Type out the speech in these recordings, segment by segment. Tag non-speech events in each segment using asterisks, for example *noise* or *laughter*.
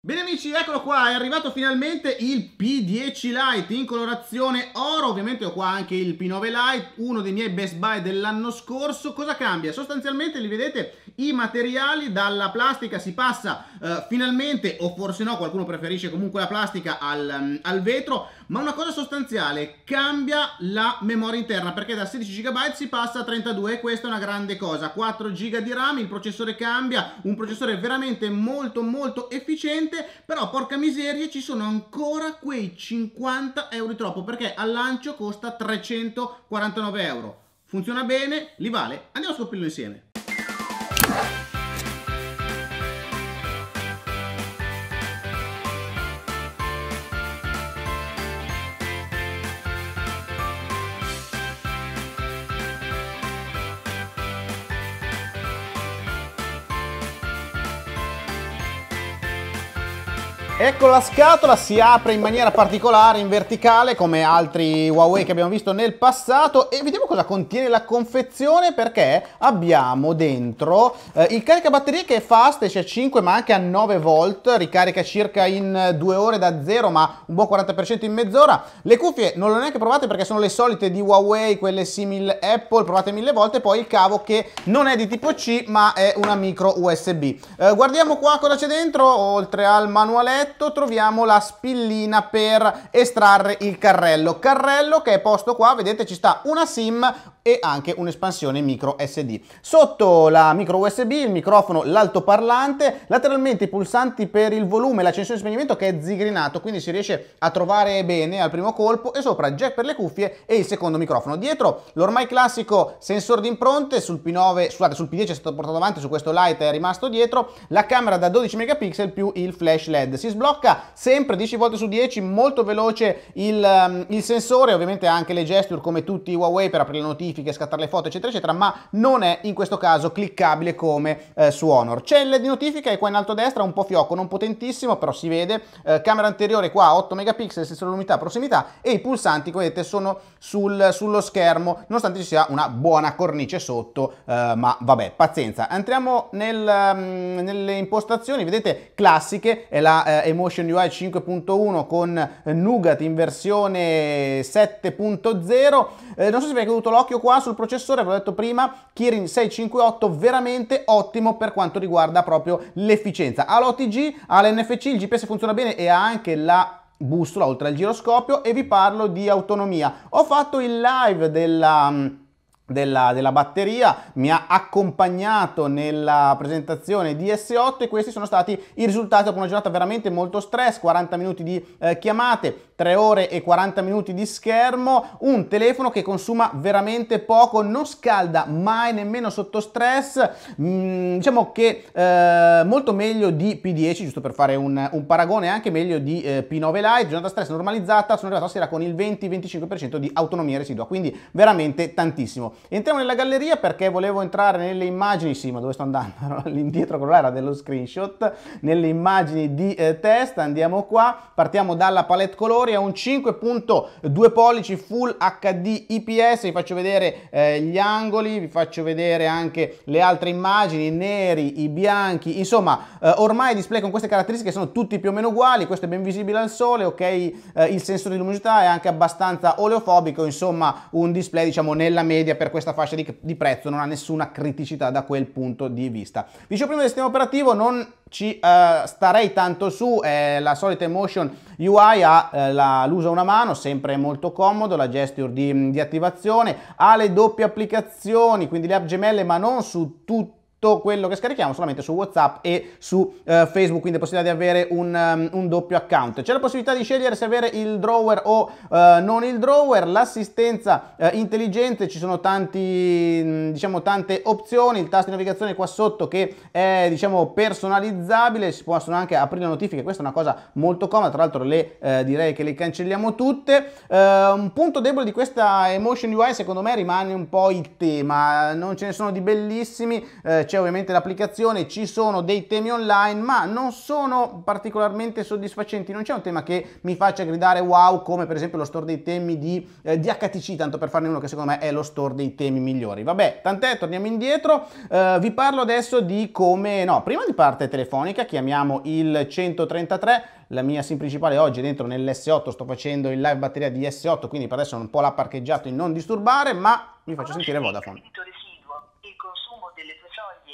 Bene amici, eccolo qua, è arrivato finalmente il P10 Lite in colorazione oro, ovviamente ho qua anche il P9 Lite, uno dei miei best buy dell'anno scorso, cosa cambia? Sostanzialmente li vedete i materiali, dalla plastica si passa eh, finalmente, o forse no, qualcuno preferisce comunque la plastica al, mm, al vetro, ma una cosa sostanziale, cambia la memoria interna, perché da 16 GB si passa a 32 e questa è una grande cosa, 4 GB di RAM, il processore cambia, un processore veramente molto molto efficiente, però porca miseria ci sono ancora quei 50 euro troppo, perché al lancio costa 349 euro. Funziona bene, li vale, andiamo a scoprirlo insieme. Ecco la scatola, si apre in maniera particolare, in verticale, come altri Huawei che abbiamo visto nel passato e vediamo cosa contiene la confezione perché abbiamo dentro eh, il caricabatterie che è fast, c'è cioè 5 ma anche a 9 volt, ricarica circa in 2 ore da 0 ma un buon 40% in mezz'ora. Le cuffie non le ho neanche provate perché sono le solite di Huawei, quelle simil Apple, provate mille volte, poi il cavo che non è di tipo C ma è una micro USB. Eh, guardiamo qua cosa c'è dentro, oltre al manualetto oggetto troviamo la spillina per estrarre il carrello. Carrello che è posto qua, vedete ci sta una SIM e anche un'espansione micro SD. Sotto la micro USB, il microfono, l'altoparlante, lateralmente i pulsanti per il volume, l'accensione e spegnimento che è zigrinato, quindi si riesce a trovare bene al primo colpo e sopra jack per le cuffie e il secondo microfono. Dietro l'ormai classico sensore di impronte sul P9, scusate, sul P10 è stato portato avanti, su questo light è rimasto dietro, la camera da 12 megapixel più il flash LED. Si sblocca sempre 10 volte su 10, molto veloce il, um, il sensore, ovviamente anche le gesture come tutti i Huawei per aprire le notifiche, scattare le foto eccetera eccetera, ma non è in questo caso cliccabile come eh, su Honor. Celle di notifica è qua in alto a destra, un po' fioco, non potentissimo, però si vede, eh, camera anteriore qua 8 megapixel, sensore lumità, prossimità e i pulsanti come vedete sono sul, sullo schermo, nonostante ci sia una buona cornice sotto, eh, ma vabbè, pazienza. Entriamo nel, um, nelle impostazioni, vedete classiche, è la eh, Emotion UI 5.1 con Nougat in versione 7.0. Eh, non so se vi è caduto l'occhio qua sul processore, ve l'ho detto prima, Kirin 658 veramente ottimo per quanto riguarda proprio l'efficienza. Ha l'OTG, ha l'NFC, il GPS funziona bene e ha anche la bustola oltre al giroscopio e vi parlo di autonomia. Ho fatto il live della mm, della, della, batteria, mi ha accompagnato nella presentazione di S8 e questi sono stati i risultati dopo una giornata veramente molto stress, 40 minuti di eh, chiamate, 3 ore e 40 minuti di schermo, un telefono che consuma veramente poco, non scalda mai nemmeno sotto stress, mm, diciamo che eh, molto meglio di P10, giusto per fare un, un paragone, anche meglio di eh, P9 Lite, giornata stress normalizzata, sono arrivato a sera con il 20-25% di autonomia residua, quindi veramente tantissimo. Entriamo nella galleria perché volevo entrare nelle immagini, sì ma dove sto andando? *laughs* All'indietro quello era dello screenshot, nelle immagini di eh, test, andiamo qua, partiamo dalla palette colori, è un 5.2 pollici Full HD IPS, vi faccio vedere eh, gli angoli, vi faccio vedere anche le altre immagini, i neri, i bianchi, insomma eh, ormai i display con queste caratteristiche sono tutti più o meno uguali, questo è ben visibile al sole, ok, eh, il sensore di luminosità è anche abbastanza oleofobico, insomma un display diciamo nella media per per questa fascia di, di, prezzo non ha nessuna criticità da quel punto di vista. Dicevo prima del sistema operativo, non ci uh, starei tanto su, eh, la solita Emotion UI ha eh, la, l'usa una mano, sempre molto comodo, la gesture di, di attivazione, ha le doppie applicazioni, quindi le app gemelle, ma non su tutti tutto quello che scarichiamo solamente su WhatsApp e su eh, Facebook, quindi la possibilità di avere un, um, un, doppio account. C'è la possibilità di scegliere se avere il drawer o eh, non il drawer, l'assistenza eh, intelligente, ci sono tanti, mm, diciamo, tante opzioni, il tasto di navigazione qua sotto che è diciamo, personalizzabile, si possono anche aprire notifiche, questa è una cosa molto comoda, tra l'altro le, eh, direi che le cancelliamo tutte. Eh, un punto debole di questa Emotion UI secondo me rimane un po' il tema, non ce ne sono di bellissimi eh, c'è ovviamente l'applicazione, ci sono dei temi online, ma non sono particolarmente soddisfacenti, non c'è un tema che mi faccia gridare wow come per esempio lo store dei temi di, eh, di HTC, tanto per farne uno che secondo me è lo store dei temi migliori. Vabbè, tant'è, torniamo indietro, eh, vi parlo adesso di come, no, prima di parte telefonica chiamiamo il 133, la mia SIM principale oggi è dentro nell'S8, sto facendo il live batteria di S8, quindi per adesso un po' l'ha parcheggiato in non disturbare, ma vi faccio sentire Vodafone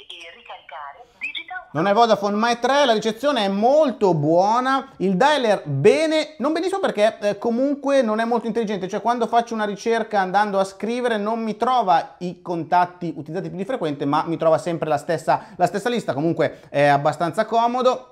e Non è Vodafone, ma è 3, la ricezione è molto buona, il dialer bene, non benissimo perché eh, comunque non è molto intelligente, cioè quando faccio una ricerca andando a scrivere non mi trova i contatti utilizzati più di frequente, ma mi trova sempre la stessa, la stessa lista, comunque è abbastanza comodo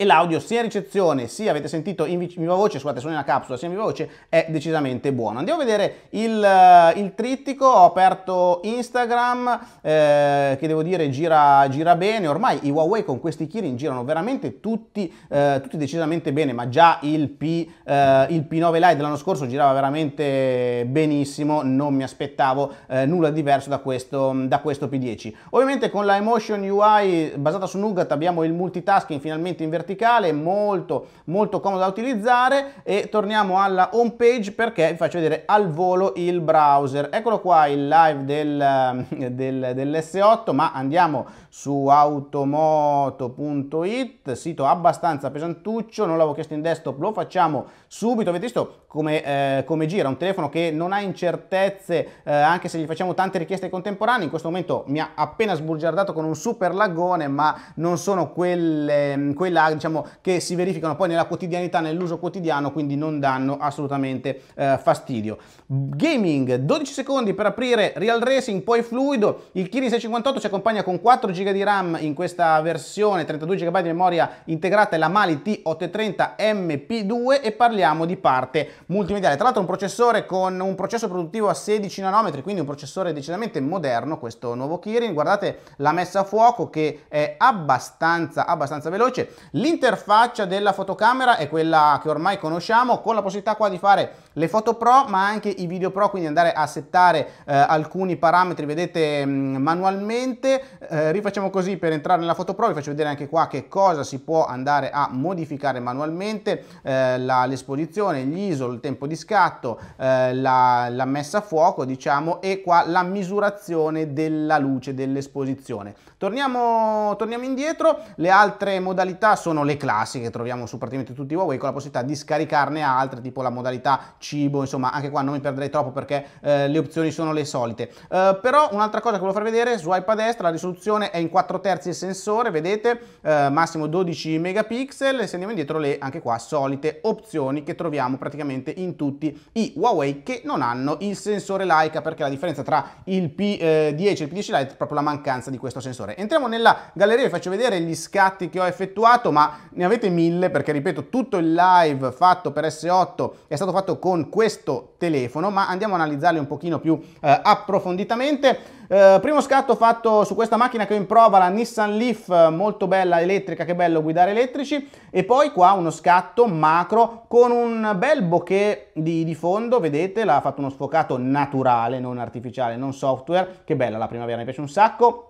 e l'audio sia in ricezione sia avete sentito in viva voce, scusate sono in una capsula, sia in viva voce è decisamente buono. Andiamo a vedere il, eh, il trittico, ho aperto Instagram eh, che devo dire gira, gira, bene, ormai i Huawei con questi Kirin girano veramente tutti, eh, tutti decisamente bene, ma già il, P, eh, il P9 Lite dell'anno scorso girava veramente benissimo, non mi aspettavo eh, nulla di diverso da questo, da questo P10. Ovviamente con la Emotion UI basata su Nougat abbiamo il multitasking finalmente invertito verticale, molto, molto comodo da utilizzare e torniamo alla home page perché vi faccio vedere al volo il browser. Eccolo qua il live del, ehm, del, dell'S8, ma andiamo su automoto.it, sito abbastanza pesantuccio, non l'avevo chiesto in desktop, lo facciamo subito. Avete visto come, eh, come, gira, un telefono che non ha incertezze eh, anche se gli facciamo tante richieste contemporanee, in questo momento mi ha appena sbugiardato con un super laggone, ma non sono quelle, mm, quei lag diciamo, che si verificano poi nella quotidianità, nell'uso quotidiano, quindi non danno assolutamente eh, fastidio. Gaming, 12 secondi per aprire Real Racing, poi fluido, il Kirin 658 ci accompagna con 4 GB di RAM in questa versione, 32 GB di memoria integrata e la Mali T830 MP2 e parliamo di parte multimediale. Tra l'altro un processore con un processo produttivo a 16 nanometri, quindi un processore decisamente moderno, questo nuovo Kirin. Guardate la messa a fuoco che è abbastanza, abbastanza veloce. L'interfaccia della fotocamera è quella che ormai conosciamo, con la possibilità qua di fare le foto pro, ma anche i video pro, quindi andare a settare eh, alcuni parametri, vedete mm, manualmente. Eh, rifacciamo così per entrare nella foto pro, vi faccio vedere anche qua che cosa si può andare a modificare manualmente, eh, l'esposizione, gli ISO, il tempo di scatto, eh, la, la, messa a fuoco diciamo e qua la misurazione della luce, dell'esposizione. Torniamo, torniamo indietro, le altre modalità sono le classiche che troviamo su praticamente tutti i Huawei con la possibilità di scaricarne altre tipo la modalità cibo, insomma anche qua non mi perderei troppo perché eh, le opzioni sono le solite. Eh, però un'altra cosa che volevo far vedere, swipe a destra, la risoluzione è in 4 terzi il sensore, vedete, eh, massimo 12 megapixel, e se andiamo indietro le anche qua solite opzioni che troviamo praticamente praticamente in tutti i Huawei che non hanno il sensore Leica perché la differenza tra il P10 eh, e il P10 Lite è proprio la mancanza di questo sensore. Entriamo nella galleria, vi faccio vedere gli scatti che ho effettuato ma ne avete mille perché ripeto tutto il live fatto per S8 è stato fatto con questo telefono ma andiamo a analizzarli un pochino più eh, approfonditamente. Eh, primo scatto fatto su questa macchina che ho in prova, la Nissan Leaf, molto bella elettrica, che bello guidare elettrici. E poi qua uno scatto macro con un bel bokeh di, di fondo, vedete, l'ha fatto uno sfocato naturale, non artificiale, non software. Che bella la primavera, mi piace un sacco.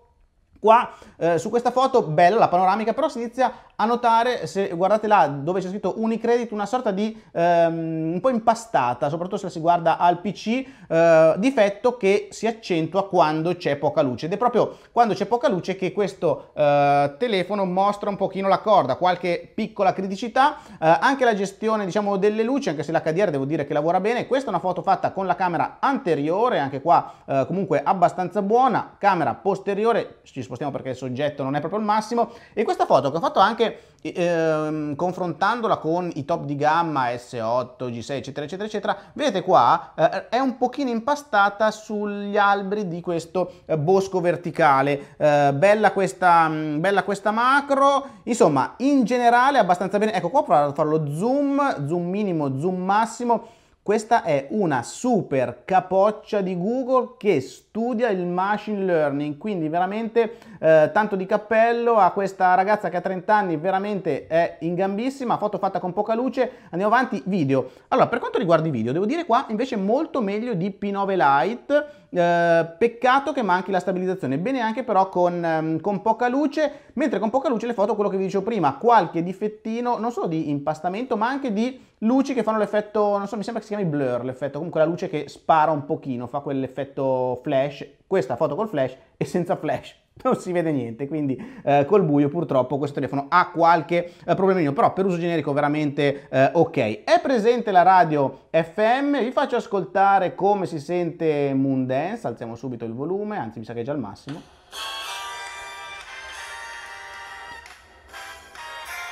Qua eh, su questa foto, bella la panoramica, però si inizia a notare, se guardate là dove c'è scritto Unicredit, una sorta di ehm, un po' impastata, soprattutto se la si guarda al PC, eh, difetto che si accentua quando c'è poca luce. Ed è proprio quando c'è poca luce che questo eh, telefono mostra un pochino la corda, qualche piccola criticità, eh, anche la gestione diciamo delle luci, anche se l'HDR devo dire che lavora bene. Questa è una foto fatta con la camera anteriore, anche qua eh, comunque abbastanza buona, camera posteriore, ci spostiamo perché il soggetto non è proprio il massimo e questa foto che ho fatto anche ehm, confrontandola con i top di gamma S8, G6 eccetera eccetera eccetera vedete qua eh, è un pochino impastata sugli alberi di questo eh, bosco verticale eh, bella, questa, mh, mm, bella questa macro insomma in generale abbastanza bene ecco qua ho a farlo zoom zoom minimo zoom massimo questa è una super capoccia di Google che studia il machine learning, quindi veramente eh, tanto di cappello a questa ragazza che ha 30 anni, veramente è in gambissima, foto fatta con poca luce, andiamo avanti, video. Allora, per quanto riguarda i video, devo dire qua invece molto meglio di P9 Lite, eh, peccato che manchi la stabilizzazione, bene anche però con, ehm, con, poca luce, mentre con poca luce le foto, quello che vi dicevo prima, qualche difettino non solo di impastamento ma anche di luci che fanno l'effetto, non so, mi sembra che si chiami blur l'effetto, comunque la luce che spara un pochino, fa quell'effetto flash, questa foto col flash e senza flash non si vede niente, quindi eh, col buio purtroppo questo telefono ha qualche eh, problemino, però per uso generico veramente eh, ok. È presente la radio FM, vi faccio ascoltare come si sente Moondance, alziamo subito il volume, anzi mi sa che è già al massimo.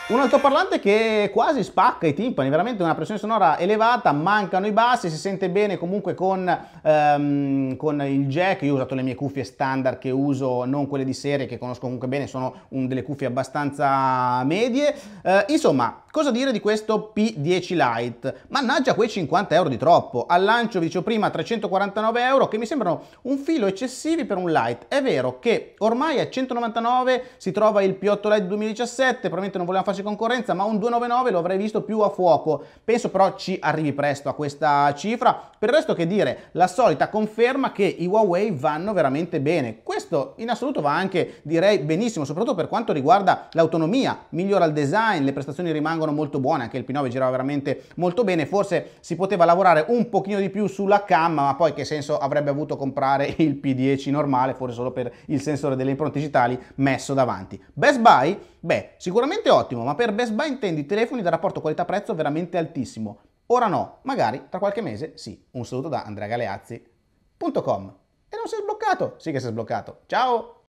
Un altoparlante che quasi spacca i timpani, veramente una pressione sonora elevata, mancano i bassi, si sente bene comunque con, ehm, con, il jack, io ho usato le mie cuffie standard che uso, non quelle di serie che conosco comunque bene, sono un, delle cuffie abbastanza medie. Eh, insomma, cosa dire di questo P10 Lite? Mannaggia quei 50 euro di troppo, al lancio vi dicevo prima 349 euro che mi sembrano un filo eccessivi per un Lite. È vero che ormai a 199 si trova il P8 Lite 2017, probabilmente non volevamo fare faccia concorrenza, ma un 299 lo avrei visto più a fuoco. Penso però ci arrivi presto a questa cifra. Per il resto che dire, la solita conferma che i Huawei vanno veramente bene. Questo in assoluto va anche, direi, benissimo, soprattutto per quanto riguarda l'autonomia. Migliora il design, le prestazioni rimangono molto buone, anche il P9 girava veramente molto bene. Forse si poteva lavorare un pochino di più sulla cam, ma poi che senso avrebbe avuto comprare il P10 normale, forse solo per il sensore delle impronte digitali messo davanti. Best Buy? Beh, sicuramente ottimo, ma per Best Buy intendi telefoni da rapporto qualità-prezzo veramente altissimo. Ora no, magari tra qualche mese sì. Un saluto da andreagaleazzi.com. E non si è sbloccato? Sì che si è sbloccato. Ciao!